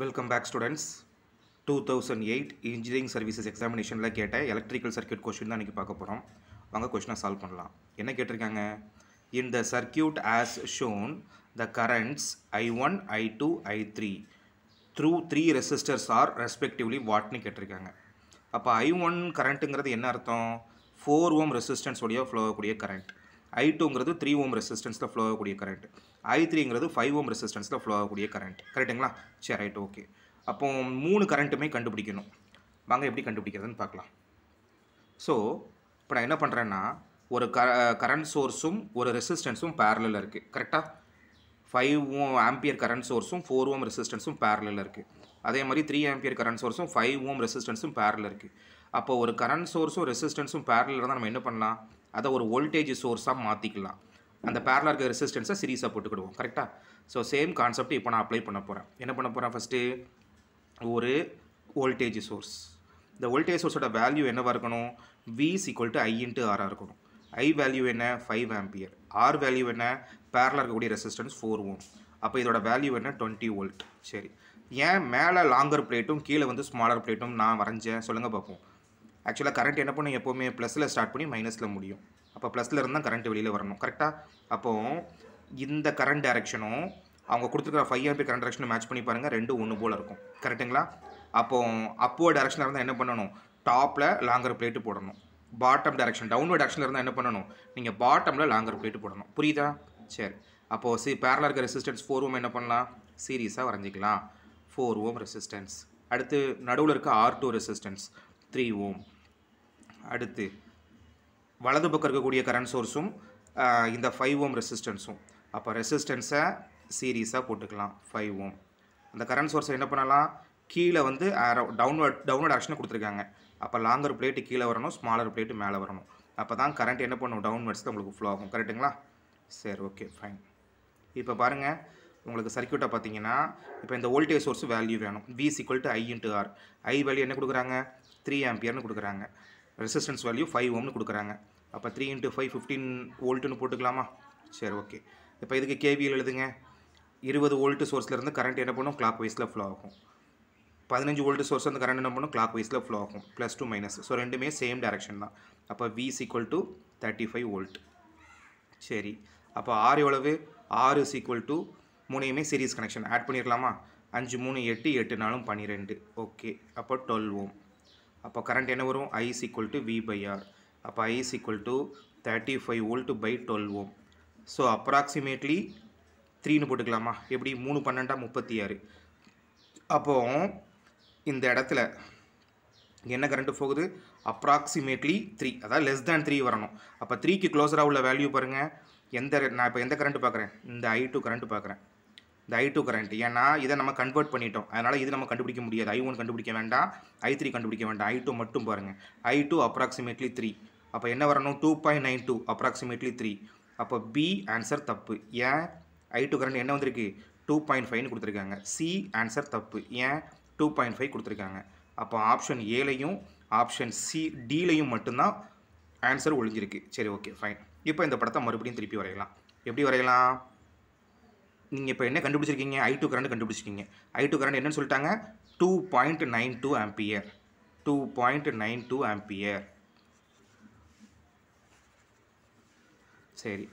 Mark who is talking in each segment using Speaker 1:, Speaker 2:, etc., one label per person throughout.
Speaker 1: welcome back students two thousand eight engineering services எக்ஸாமினேஷனில் கேட்ட electrical circuit question தான் இன்றைக்கி பார்க்க போகிறோம் வாங்க கொஷினை சால்வ் பண்ணலாம் என்ன கேட்டிருக்காங்க in the circuit as shown the currents I one I two I three through three resistors are respectively வாட்னு கேட்டிருக்காங்க அப்போ ஐ ஒன் கரண்ட்டுங்கிறது என்ன அர்த்தம் ஃபோர் ஓம் ரெசிஸ்டன்ஸ் உடைய ஃப்ளோ ஆகக்கூடிய கரண்ட் ஐ டூங்கிறது த்ரீ ஓம் ரெசிஸ்டன்ஸில் ஃப்ளோ ஆகக்கூடிய கரண்ட் ஐ த்ரீங்கிறது ஃபைவ் ஓம் ரெசிஸ்டன்ஸில் ஃப்ளோ ஆகக்கூடிய கரண்ட் கரெக்டுங்களா சரி ரைட் ஓகே அப்போ மூணு கரண்ட்டுமே கண்டுபிடிக்கணும் வாங்க எப்படி கண்டுபிடிக்கிறதுன்னு பார்க்கலாம் ஸோ இப்போ நான் என்ன பண்ணுறேன்னா ஒரு க கரண்ட் சோர்ஸும் ஒரு ரெசிஸ்டன்ஸும் பேரலில் இருக்குது கரெக்டாக ஃபைவ் ஓ ஆம்பியர் கரண்ட் சோர்ஸும் ஃபோர் ஓம் ரெசிஸ்டன்ஸும் பேரலில் இருக்குது அதே மாதிரி த்ரீ ஆம்பியர் கரண்ட் சோர்ஸும் ஃபைவ் ஓம் ரெசிஸ்டன்ஸும் பேரலில் இருக்குது அப்போ ஒரு கரண்ட் சோர்ஸும் ரெசிஸ்டன்ஸும் பேரலில் தான் நம்ம என்ன பண்ணலாம் அதை ஒரு வோல்டேஜ் சோர்ஸாக மாற்றிக்கலாம் அந்த பேரலாக இருக்க ரெசிஸ்டன்ஸை சீரீஸாக போட்டுக்கிடுவோம் கரெக்டாக ஸோ சேம் கான்செப்ட் இப்போ நான் அப்ளை பண்ண போகிறேன் என்ன பண்ண போகிறேன் ஃபஸ்ட்டு ஒரு வோல்டேஜ் சோர்ஸ் இந்த வோல்டேஜ் சோர்ஸோட வேல்யூ என்னவாக இருக்கணும் V equal to I into ஆராக இருக்கணும் ஐ வேல்யூ என்ன ஃபைவ் ஆம்பியர் ஆர் வேல்யூ என்ன பேரலாக இருக்கக்கூடிய ரெசிஸ்டன்ஸ் ஃபோர் ஓம் அப்போ இதோட வேல்யூ என்ன டுவெண்ட்டி வோல்ட் சரி ஏன் மேலே லாங்கர் பிளேட்டும் கீழே வந்து ஸ்மாலர் பிளேட்டும் நான் வரைஞ்சேன் சொல்லுங்கள் பார்ப்போம் ஆக்சுவலாக கரண்ட் என்ன பண்ணும் எப்போவுமே ப்ளஸில் ஸ்டார்ட் பண்ணி மைனஸில் முடியும் அப்போ ப்ளஸில் இருந்தால் கரண்ட் வெளியில் வரணும் கரெக்டாக அப்போது இந்த கரண்ட் டேரக்ஷனும் அவங்க கொடுத்துருக்குற ஃபைவ் ஆம்பி கரண்ட் டைரெக்ஷனை மேட்ச் பண்ணி பாருங்கள் ரெண்டு ஒன்று போல் இருக்கும் கரெக்டுங்களா அப்போது அப்போ டைரெக்ஷனில் இருந்தால் என்ன பண்ணணும் டாப்பில் லாங்கர் பிளேட்டு போடணும் பாட்டம் டேரெக்ஷன் டவுன்வர்ட் டேரக்ஷனில் இருந்தால் என்ன பண்ணணும் நீங்கள் பாட்டமில் லாங்கர் பிளேட்டு போடணும் புரியுதா சரி அப்போது சி பேரலாக இருக்க ரெசிஸ்டன்ஸ் ஃபோர் ஓம் என்ன பண்ணலாம் சீரியஸாக வரைஞ்சிக்கலாம் ஃபோர் ஓம் ரெசிஸ்டன்ஸ் அடுத்து நடுவில் இருக்க R two resistance three ohm அடுத்து வலது பக்கம் இருக்கக்கூடிய கரண்ட் சோர்ஸும் இந்த ஃபைவ் ஓம் ரெசிஸ்டன்ஸும் அப்போ ரெசிஸ்டன்ஸை சீரீஸாக போட்டுக்கலாம் ஃபைவ் ஓம் அந்த கரண்ட் சோர்ஸை என்ன பண்ணலாம் கீழே வந்து டவுன்வர்ட் டவுன்வர்ட் ஆக்ஷன் கொடுத்துருக்காங்க அப்போ லாங்கர் பிளேட்டு கீழே வரணும் ஸ்மாலர் பிளேட்டு மேலே வரணும் அப்போ தான் கரண்ட் என்ன பண்ணும் டவுன்வர்ட்ஸ் தான் உங்களுக்கு ஃப்ளோ ஆகும் கரெக்டுங்களா சரி ஓகே ஃபைன் இப்போ பாருங்கள் உங்களுக்கு சர்க்கியூட்டை பார்த்தீங்கன்னா இப்போ இந்த வோல்டேஜ் சோர்ஸ் வேல்யூ வேணும் V equal to I into R I value என்ன கொடுக்குறாங்க த்ரீ ஆம்பியர்னு கொடுக்குறாங்க ரெசிஸ்டன்ஸ் வேல்யூ ஃபைவ் ஓம்னு கொடுக்குறாங்க அப்போ த்ரீ இன்ட்டு ஃபைவ் ஃபிஃப்டீன் வோல்ட்டுன்னு போட்டுக்கலாமா சரி ஓகே இப்போ இதுக்கு கேவியில் எழுதுங்க இருபது வோல்ட்டு சோர்ஸ்லேருந்து கரண்ட் என்ன பண்ணும் கிளாக் வைஸில் ஃப்ளோ ஆகும் பதினஞ்சு வோல்ட் சோர்ஸ் வந்து கரண்ட் என்ன பண்ணும் கிளாக் வைஸில் ஃப்ளோ ஆகும் ப்ளஸ் டூ மைனஸ் ஸோ ரெண்டுமே சேம் டேரெக்ஷன் தான் அப்போ V equal to thirty five volt சரி அப்போ ஆறு எவ்வளவு ஆறு சீக்குவல் டு மூணையுமே சீரீஸ் கனெக்ஷன் ஆட் பண்ணிடலாமா அஞ்சு மூணு எட்டு எட்டு நாளும் பன்னிரெண்டு ஓகே அப்போ டுவெல் ஓம் அப்போ கரண்ட் என்ன வரும் I is equal to V by R அப்போ I is equal to thirty five volt by twelve ohm so approximately த்ரீன்னு போட்டுக்கலாமா எப்படி மூணு பன்னெண்டா முப்பத்தி ஆறு அப்போது இந்த இடத்துல என்ன கரண்ட்டு போகுது அப்ராக்சிமேட்லி த்ரீ அதாவது லெஸ் தேன் த்ரீ வரணும் அப்போ த்ரீக்கு க்ளோஸராக உள்ள வேல்யூ பாருங்கள் எந்த நான் இப்போ எந்த கரண்ட்டு பார்க்குறேன் இந்த ஐ டூ கரண்ட்டு பார்க்குறேன் இந்த ஐ டூ கரண்ட் ஏன்னா இதை நம்ம கன்வெர்ட் பண்ணிட்டோம் அதனால் இது நம்ம கண்டுபிடிக்க முடியாது ஐ ஒன் கண்டுபிடிக்க வேண்டாம் ஐ த்ரீ கண்டுபிடிக்க வேண்டாம் ஐ டூ மட்டும் பாருங்கள் ஐ டூ அப்ராக்சிமேட்லி த்ரீ அப்போ என்ன வரணும் two point nine two approximately three அப்போ பி ஆன்சர் தப்பு ஏன் ஐ டூ கரண்ட் என்ன வந்திருக்கு டூ பாயிண்ட் ஃபைவ்னு கொடுத்துருக்காங்க சி ஆன்சர் தப்பு ஏன் டூ பாயிண்ட் ஃபைவ் கொடுத்துருக்காங்க அப்போ ஆப்ஷன் ஏலையும் ஆப்ஷன் சி டிலையும் மட்டும்தான் ஆன்சர் ஒழிஞ்சிருக்கு சரி ஓகே ஃபைன் இப்போ இந்த படத்தை மறுபடியும் திருப்பி வரையலாம் எப்படி வரையலாம் நீங்கள் இப்போ என்ன கண்டுபிடிச்சிருக்கீங்க ஐ டூ கரண்ட் கண்டுபிடிச்சிருக்கீங்க ஐ டூ கரண்ட் என்னன்னு சொல்லிட்டாங்க two point nine two ampere two point nine two ampere சரி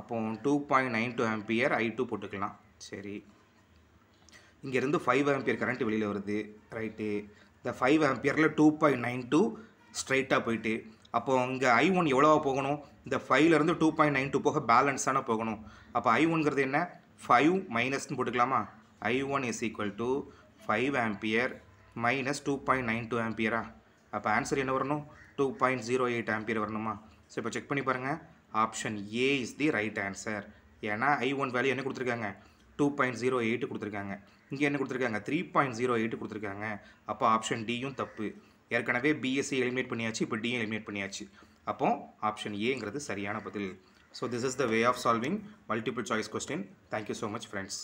Speaker 1: அப்போ two point nine two ampere I two போட்டுக்கலாம் சரி இங்கேருந்து ஃபைவ் ஆம்பியர் கரண்ட் வெளியில் வருது ரைட்டு இந்த ஃபைவ் ஆம்பியரில் டூ பாயிண்ட் நைன் டூ ஸ்ட்ரைட்டாக போயிட்டு அப்போது இங்கே ஐ ஒன் எவ்வளோவா போகணும் இந்த ஃபைவ்லேருந்து டூ பாயிண்ட் நைன் டூ போக பேலன்ஸான போகணும் அப்போ ஐ ஒன்ங்கிறது என்ன ஃபைவ் மைனஸ்னு போட்டுக்கலாமா I one is equal to five ampere minus two point nine two ஆம்பியரா அப்போ ஆன்சர் என்ன வரணும் two point zero eight ampere வரணுமா ஸோ இப்போ செக் பண்ணி பாருங்கள் option A is the right answer ஏன்னா ஐ ஒன் வேல்யூ என்ன கொடுத்துருக்காங்க டூ பாயிண்ட் ஜீரோ எயிட் கொடுத்துருக்காங்க இங்கே என்ன கொடுத்துருக்காங்க த்ரீ பாயிண்ட் ஜீரோ எயிட் கொடுத்துருக்காங்க அப்போ ஆப்ஷன் டியும் தப்பு ஏற்கனவே பிஎஸ்சி எலிமினேட் e பண்ணியாச்சு இப்போ டி எலிமினேட் பண்ணியாச்சு அப்போ ஆப்ஷன் ஏங்கிறது சரியான பதில் so this is the way of solving multiple choice question thank you so much friends